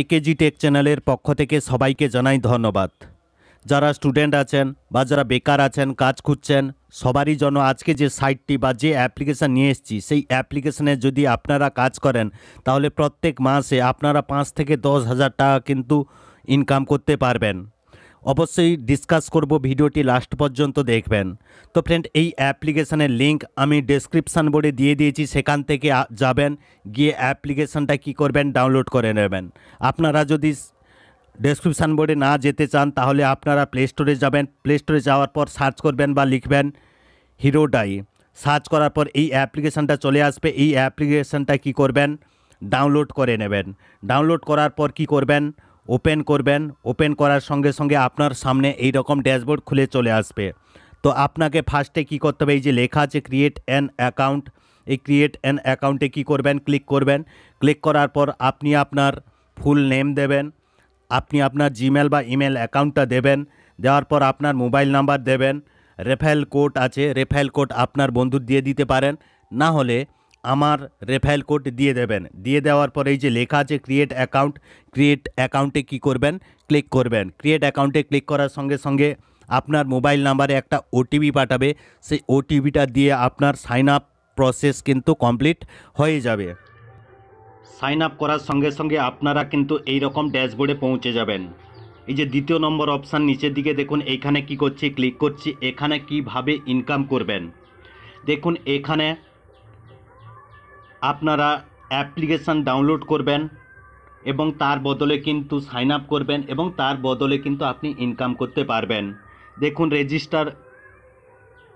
AKG take চ্যানেলের পক্ষ থেকে সবাইকে জানাই ধন্যবাদ যারা স্টুডেন্ট আছেন বা যারা বেকার আছেন কাজ খুঁজছেন সবারই জন্য আজকে যে সাইটটি বা যে অ্যাপ্লিকেশান নিয়ে এসেছি সেই অ্যাপ্লিকেশানে যদি আপনারা কাজ করেন তাহলে প্রত্যেক মাসে আপনারা পাঁচ থেকে দশ হাজার টাকা কিন্তু ইনকাম করতে পারবেন অবশ্যই ডিসকাস করব ভিডিওটি লাস্ট পর্যন্ত দেখবেন তো ফ্রেন্ড এই অ্যাপ্লিকেশানের লিঙ্ক আমি ডেসক্রিপশান বোর্ডে দিয়ে দিয়েছি সেখান থেকে যাবেন গিয়ে অ্যাপ্লিকেশানটা কি করবেন ডাউনলোড করে নেবেন আপনারা যদি ডেসক্রিপশান বোর্ডে না যেতে চান তাহলে আপনারা প্লে স্টোরে যাবেন প্লে স্টোরে যাওয়ার পর সার্চ করবেন বা লিখবেন হিরোডাই সার্চ করার পর এই অ্যাপ্লিকেশানটা চলে আসবে এই অ্যাপ্লিকেশানটা কি করবেন ডাউনলোড করে নেবেন ডাউনলোড করার পর কি করবেন ওপেন করবেন ওপেন করার সঙ্গে সঙ্গে আপনার সামনে এই রকম ড্যাশবোর্ড খুলে চলে আসবে তো আপনাকে ফার্স্টে কি করতে হবে এই যে লেখা আছে ক্রিয়েট অ্যান অ্যাকাউন্ট এই ক্রিয়েট অ্যান অ্যাকাউন্টে কি করবেন ক্লিক করবেন ক্লিক করার পর আপনি আপনার ফুল নেম দেবেন আপনি আপনার জিমেল বা ইমেল অ্যাকাউন্টটা দেবেন দেওয়ার পর আপনার মোবাইল নাম্বার দেবেন রেফাইল কোড আছে রেফাইল কোড আপনার বন্ধুর দিয়ে দিতে পারেন না হলে আমার রেফাইল কোড দিয়ে দেবেন দিয়ে দেওয়ার পরে এই যে লেখা আছে ক্রিয়েট অ্যাকাউন্ট ক্রিয়েট অ্যাকাউন্টে কি করবেন ক্লিক করবেন ক্রিয়েট অ্যাকাউন্টে ক্লিক করার সঙ্গে সঙ্গে আপনার মোবাইল নাম্বারে একটা ওটিপি পাঠাবে সেই ওটিপিটা দিয়ে আপনার সাইন আপ প্রসেস কিন্তু কমপ্লিট হয়ে যাবে সাইন আপ করার সঙ্গে সঙ্গে আপনারা কিন্তু এই রকম ড্যাশবোর্ডে পৌঁছে যাবেন এই যে দ্বিতীয় নম্বর অপশান নিচের দিকে দেখুন এখানে কি করছি ক্লিক করছি এখানে কিভাবে ইনকাম করবেন দেখুন এখানে আপনারা অ্যাপ্লিকেশান ডাউনলোড করবেন এবং তার বদলে কিন্তু সাইন আপ করবেন এবং তার বদলে কিন্তু আপনি ইনকাম করতে পারবেন দেখুন রেজিস্টার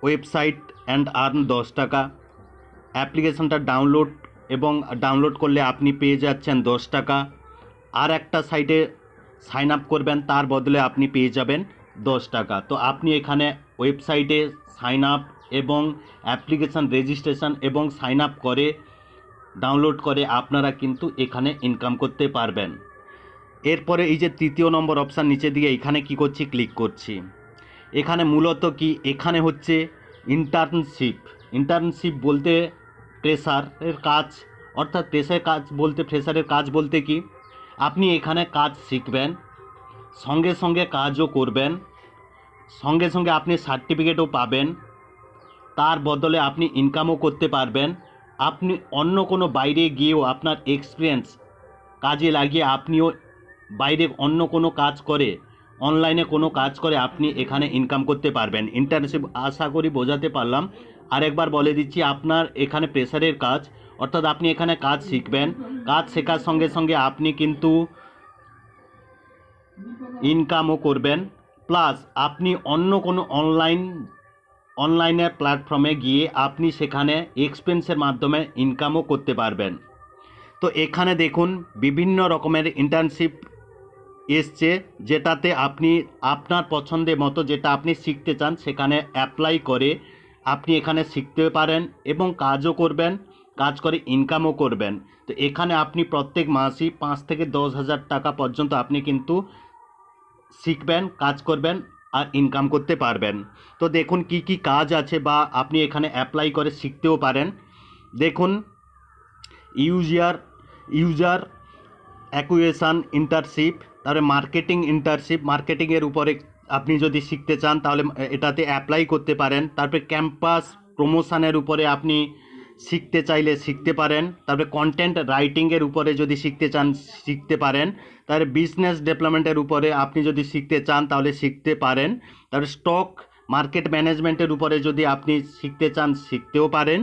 ওয়েবসাইট অ্যান্ড আর্ন দশ টাকা অ্যাপ্লিকেশানটা ডাউনলোড এবং ডাউনলোড করলে আপনি পেয়ে যাচ্ছেন দশ টাকা আর একটা সাইটে সাইন আপ করবেন তার বদলে আপনি পেয়ে যাবেন দশ টাকা তো আপনি এখানে ওয়েবসাইটে সাইন আপ এবং অ্যাপ্লিকেশান রেজিস্ট্রেশন এবং সাইন আপ করে ডাউনলোড করে আপনারা কিন্তু এখানে ইনকাম করতে পারবেন এরপরে এই যে তৃতীয় নম্বর অপশান নিচে দিয়ে এখানে কি করছি ক্লিক করছি এখানে মূলত কি এখানে হচ্ছে ইন্টার্নশিপ ইন্টার্নশিপ বলতে প্রেসারের কাজ অর্থাৎ প্রেসারের কাজ বলতে প্রেসারের কাজ বলতে কি আপনি এখানে কাজ শিখবেন সঙ্গে সঙ্গে কাজও করবেন সঙ্গে সঙ্গে আপনি সার্টিফিকেটও পাবেন তার বদলে আপনি ইনকামও করতে পারবেন আপনি অন্য কোনো বাইরে গিয়েও আপনার এক্সপিরিয়েন্স কাজে লাগিয়ে আপনিও বাইরে অন্য কোনো কাজ করে অনলাইনে কোনো কাজ করে আপনি এখানে ইনকাম করতে পারবেন ইন্টার্নশিপ আশা করি বোঝাতে পারলাম আরেকবার বলে দিচ্ছি আপনার এখানে প্রেশারের কাজ অর্থাৎ আপনি এখানে কাজ শিখবেন কাজ শেখার সঙ্গে সঙ্গে আপনি কিন্তু ইনকামও করবেন প্লাস আপনি অন্য কোনো অনলাইন অনলাইনে প্ল্যাটফর্মে গিয়ে আপনি সেখানে এক্সপেন্সের মাধ্যমে ইনকামও করতে পারবেন তো এখানে দেখুন বিভিন্ন রকমের ইন্টার্নশিপ এসছে যেটাতে আপনি আপনার পছন্দের মতো যেটা আপনি শিখতে চান সেখানে অ্যাপ্লাই করে আপনি এখানে শিখতে পারেন এবং কাজও করবেন কাজ করে ইনকামও করবেন তো এখানে আপনি প্রত্যেক মাসই পাঁচ থেকে দশ হাজার টাকা পর্যন্ত আপনি কিন্তু শিখবেন কাজ করবেন ইনকাম করতে পারবেন তো দেখুন কি কি কাজ আছে বা আপনি এখানে অ্যাপ্লাই করে শিখতেও পারেন দেখুন ইউজার ইউজার অ্যাকুয়েশান ইন্টারশিপ তারপরে মার্কেটিং ইন্টারশিপ মার্কেটিংয়ের উপরে আপনি যদি শিখতে চান তাহলে এটাতে অ্যাপ্লাই করতে পারেন তারপরে ক্যাম্পাস প্রমোশনের উপরে আপনি শিখতে চাইলে শিখতে পারেন তারপরে কন্টেন্ট রাইটিংয়ের উপরে যদি শিখতে চান শিখতে পারেন তার বিজনেস ডেভেলপমেন্টের উপরে আপনি যদি শিখতে চান তাহলে শিখতে পারেন তারপরে স্টক মার্কেট ম্যানেজমেন্টের উপরে যদি আপনি শিখতে চান শিখতেও পারেন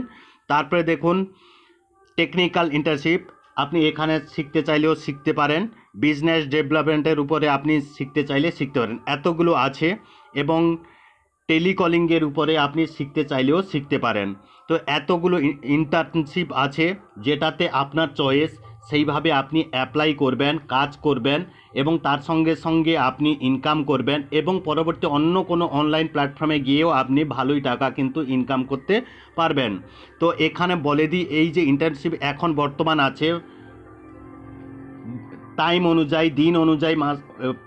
তারপরে দেখুন টেকনিক্যাল ইন্টারশিপ আপনি এখানে শিখতে চাইলেও শিখতে পারেন বিজনেস ডেভেলপমেন্টের উপরে আপনি শিখতে চাইলে শিখতে পারেন এতগুলো আছে এবং টেলিকলিংয়ের উপরে আপনি শিখতে চাইলেও শিখতে পারেন তো এতগুলো ইন্টার্নশিপ আছে যেটাতে আপনার চয়েস সেইভাবে আপনি অ্যাপ্লাই করবেন কাজ করবেন এবং তার সঙ্গে সঙ্গে আপনি ইনকাম করবেন এবং পরবর্তী অন্য কোনো অনলাইন প্ল্যাটফর্মে গিয়েও আপনি ভালোই টাকা কিন্তু ইনকাম করতে পারবেন তো এখানে বলে দিই এই যে ইন্টার্নশিপ এখন বর্তমান আছে টাইম অনুযায়ী দিন অনুযায়ী মাস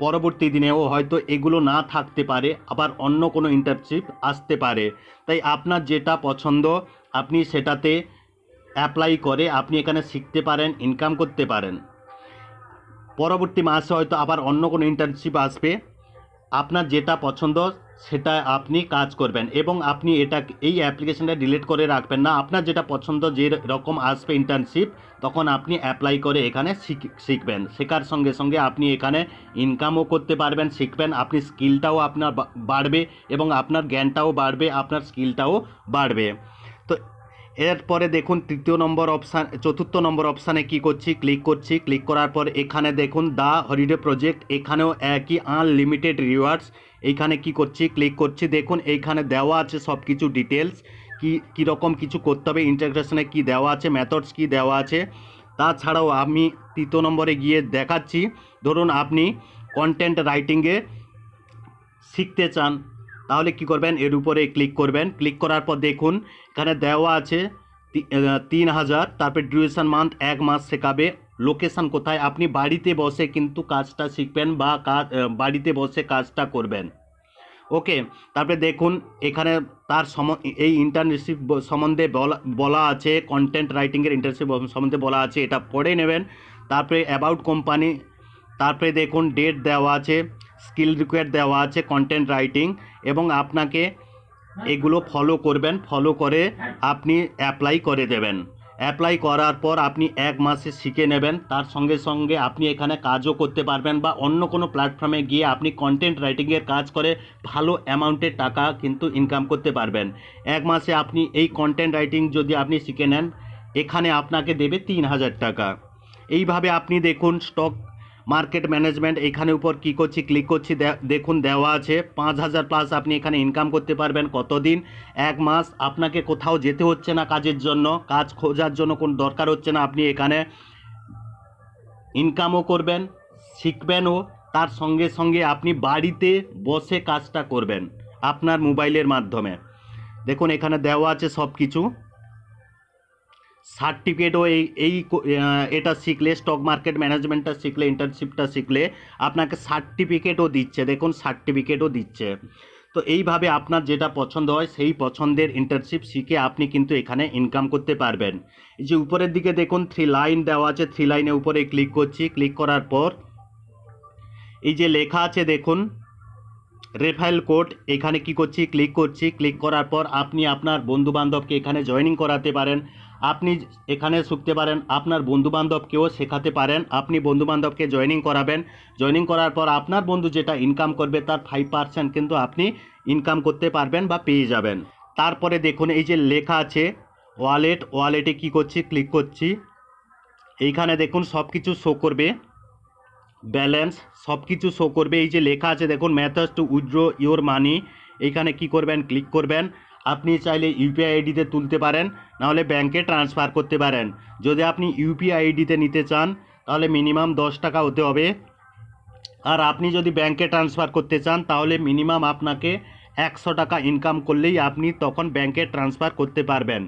পরবর্তী দিনেও হয়তো এগুলো না থাকতে পারে আবার অন্য কোনো ইন্টার্নশিপ আসতে পারে তাই আপনার যেটা পছন্দ আপনি সেটাতে অ্যাপ্লাই করে আপনি এখানে শিখতে পারেন ইনকাম করতে পারেন পরবর্তী মাসে হয়তো আবার অন্য কোনো ইন্টার্নশিপ আসবে আপনার যেটা পছন্দ সেটা আপনি কাজ করবেন এবং আপনি এটা এই অ্যাপ্লিকেশানটা ডিলিট করে রাখবেন না আপনার যেটা পছন্দ যে রকম আসবে ইন্টার্নশিপ তখন আপনি অ্যাপ্লাই করে এখানে শিখবেন শেখার সঙ্গে সঙ্গে আপনি এখানে ইনকামও করতে পারবেন শিখবেন আপনি স্কিলটাও আপনার বাড়বে এবং আপনার জ্ঞানটাও বাড়বে আপনার স্কিলটাও বাড়বে এরপরে দেখুন তৃতীয় নম্বর অপশান চতুর্থ নম্বর অপশানে কি করছি ক্লিক করছি ক্লিক করার পর এখানে দেখুন দ্য হলিডে প্রজেক্ট এখানেও একই আনলিমিটেড রিওয়ার্ডস এইখানে কি করছি ক্লিক করছি দেখুন এইখানে দেওয়া আছে সব কিছু ডিটেলস কী কীরকম কিছু করতে হবে ইন্টারগ্রেশনে কি দেওয়া আছে মেথডস কি দেওয়া আছে তাছাড়াও আমি তৃতীয় নম্বরে গিয়ে দেখাচ্ছি ধরুন আপনি কন্টেন্ট রাইটিংয়ে শিখতে চান তাহলে কি করবেন এর উপরে ক্লিক করবেন ক্লিক করার পর দেখুন এখানে দেওয়া আছে তিন হাজার তারপর ডিউরেশান মান্থ এক মাস শেখাবে লোকেশান কোথায় আপনি বাড়িতে বসে কিন্তু কাজটা শিখবেন বা কাজ বাড়িতে বসে কাজটা করবেন ওকে তারপরে দেখুন এখানে তার সম এই ইন্টার্নশিপ সম্বন্ধে বলা বলা আছে কন্টেন্ট রাইটিংয়ের ইন্টার্নশিপ সম্বন্ধে বলা আছে এটা পড়ে নেবেন তারপরে অ্যাবাউট কোম্পানি তারপরে দেখুন ডেট দেওয়া আছে স্কিল রিকোয়ার দেওয়া আছে কন্টেন্ট রাইটিং এবং আপনাকে এগুলো ফলো করবেন ফলো করে আপনি অ্যাপ্লাই করে দেবেন অ্যাপ্লাই করার পর আপনি এক মাসে শিখে নেবেন তার সঙ্গে সঙ্গে আপনি এখানে কাজও করতে পারবেন বা অন্য কোনো প্ল্যাটফর্মে গিয়ে আপনি কন্টেন্ট রাইটিংয়ের কাজ করে ভালো অ্যামাউন্টের টাকা কিন্তু ইনকাম করতে পারবেন এক মাসে আপনি এই কন্টেন্ট রাইটিং যদি আপনি শিখে নেন এখানে আপনাকে দেবে তিন হাজার টাকা এইভাবে আপনি দেখুন স্টক মার্কেট ম্যানেজমেন্ট এখানে উপর কি করছি ক্লিক করছি দেখুন দেওয়া আছে পাঁচ হাজার প্লাস আপনি এখানে ইনকাম করতে পারবেন কতদিন এক মাস আপনাকে কোথাও যেতে হচ্ছে না কাজের জন্য কাজ খোঁজার জন্য কোনো দরকার হচ্ছে না আপনি এখানে ইনকামও করবেন শিখবেনও তার সঙ্গে সঙ্গে আপনি বাড়িতে বসে কাজটা করবেন আপনার মোবাইলের মাধ্যমে দেখুন এখানে দেওয়া আছে সব কিছু সার্টিফিকেটও এই এই এটা শিখলে স্টক মার্কেট ম্যানেজমেন্টটা শিখলে ইন্টার্নশিপটা শিখলে আপনাকে সার্টিফিকেটও দিচ্ছে দেখুন সার্টিফিকেটও দিচ্ছে তো এইভাবে আপনার যেটা পছন্দ হয় সেই পছন্দের ইন্টার্নশিপ শিখে আপনি কিন্তু এখানে ইনকাম করতে পারবেন এই যে উপরের দিকে দেখুন থ্রি লাইন দেওয়া আছে থ্রি লাইনের উপরে ক্লিক করছি ক্লিক করার পর এই যে লেখা আছে দেখুন রেফাইল কোড এখানে কি করছি ক্লিক করছি ক্লিক করার পর আপনি আপনার বন্ধুবান্ধবকে এখানে জয়েনিং করাতে পারেন আপনি এখানে শুকতে পারেন আপনার বন্ধুবান্ধবকেও শেখাতে পারেন আপনি বন্ধুবান্ধবকে জয়েনিং করাবেন জয়েনিং করার পর আপনার বন্ধু যেটা ইনকাম করবে তার ফাইভ পার্সেন্ট কিন্তু আপনি ইনকাম করতে পারবেন বা পেয়ে যাবেন তারপরে দেখুন এই যে লেখা আছে ওয়ালেট ওয়ালেটে কি করছি ক্লিক করছি এইখানে দেখুন সব কিছু শো করবে ব্যালেন্স সব কিছু শো করবে এই যে লেখা আছে দেখুন methods to withdraw your money এইখানে কি করবেন ক্লিক করবেন আপনি চাইলে ইউপিআই আইডিতে তুলতে পারেন নাহলে ব্যাংকে ট্রান্সফার করতে পারেন যদি আপনি ইউপিআই আইডিতে নিতে চান তাহলে মিনিমাম দশ টাকা হতে হবে আর আপনি যদি ব্যাংকে ট্রান্সফার করতে চান তাহলে মিনিমাম আপনাকে একশো টাকা ইনকাম করলেই আপনি তখন ব্যাংকে ট্রান্সফার করতে পারবেন